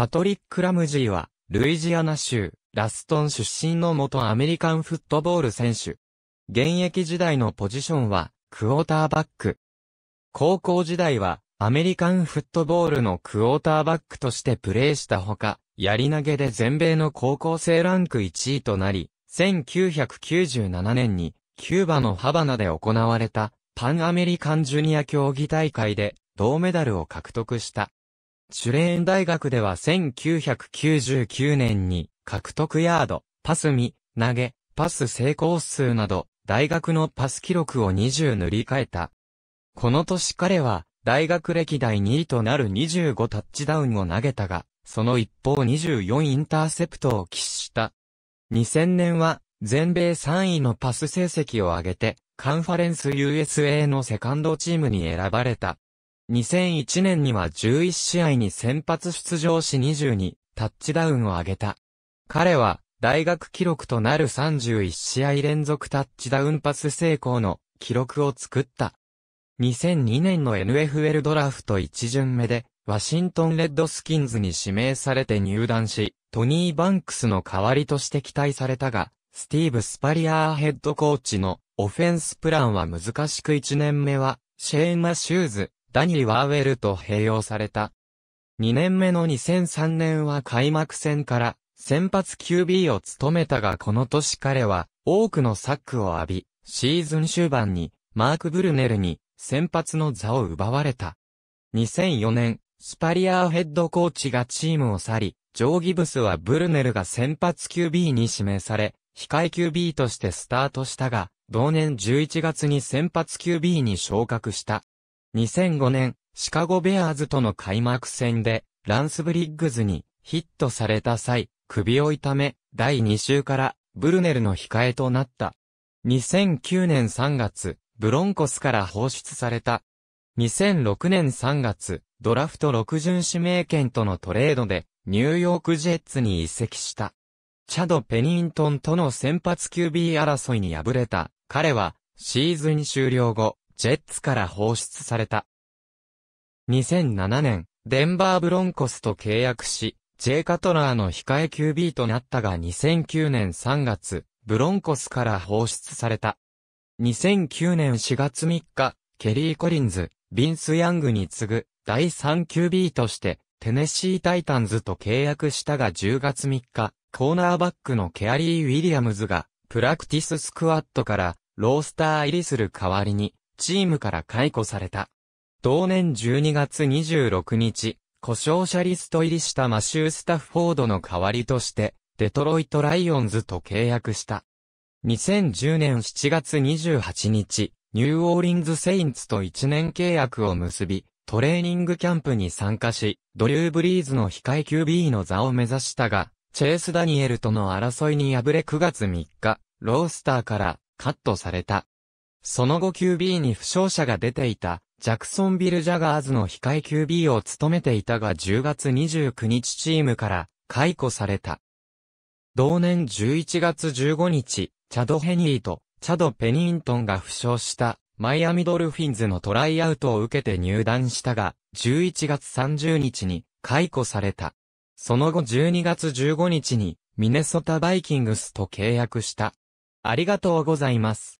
パトリック・ラムジーは、ルイジアナ州、ラストン出身の元アメリカンフットボール選手。現役時代のポジションは、クォーターバック。高校時代は、アメリカンフットボールのクォーターバックとしてプレーしたほか、やり投げで全米の高校生ランク1位となり、1997年に、キューバのハバナで行われた、パンアメリカンジュニア競技大会で、銅メダルを獲得した。シュレーン大学では1999年に獲得ヤード、パス見、投げ、パス成功数など、大学のパス記録を20塗り替えた。この年彼は、大学歴代2位となる25タッチダウンを投げたが、その一方24インターセプトを喫した。2000年は、全米3位のパス成績を上げて、カンファレンス USA のセカンドチームに選ばれた。2001年には11試合に先発出場し22タッチダウンを挙げた。彼は大学記録となる31試合連続タッチダウンパス成功の記録を作った。2002年の NFL ドラフト1巡目でワシントンレッドスキンズに指名されて入団し、トニー・バンクスの代わりとして期待されたが、スティーブ・スパリアーヘッドコーチのオフェンスプランは難しく1年目は、シェーン・マシューズ、ダニー・ワーウェルと併用された。2年目の2003年は開幕戦から先発 QB を務めたがこの年彼は多くのサックを浴び、シーズン終盤にマーク・ブルネルに先発の座を奪われた。2004年、スパリアーヘッドコーチがチームを去り、ジョー・ギブスはブルネルが先発 QB に指名され、控え QB としてスタートしたが、同年11月に先発 QB に昇格した。2005年、シカゴベアーズとの開幕戦で、ランスブリッグズにヒットされた際、首を痛め、第2週からブルネルの控えとなった。2009年3月、ブロンコスから放出された。2006年3月、ドラフト6巡指名権とのトレードで、ニューヨークジェッツに移籍した。チャド・ペニントンとの先発 QB 争いに敗れた。彼は、シーズン終了後、ジェッツから放出された。2007年、デンバーブロンコスと契約し、J カトラーの控え QB となったが2009年3月、ブロンコスから放出された。2009年4月3日、ケリー・コリンズ、ビンス・ヤングに次ぐ第 3QB として、テネシー・タイタンズと契約したが10月3日、コーナーバックのケアリー・ウィリアムズが、プラクティススクワットから、ロースター入りする代わりに、チームから解雇された。同年12月26日、故障者リスト入りしたマシュー・スタッフフォードの代わりとして、デトロイト・ライオンズと契約した。2010年7月28日、ニューオーリンズ・セインツと1年契約を結び、トレーニングキャンプに参加し、ドリュー・ブリーズの控え QB の座を目指したが、チェイス・ダニエルとの争いに敗れ9月3日、ロースターからカットされた。その後 QB に負傷者が出ていた、ジャクソンビル・ジャガーズの控え QB を務めていたが10月29日チームから解雇された。同年11月15日、チャド・ヘニーとチャド・ペニントンが負傷したマイアミドルフィンズのトライアウトを受けて入団したが、11月30日に解雇された。その後12月15日にミネソタ・バイキングスと契約した。ありがとうございます。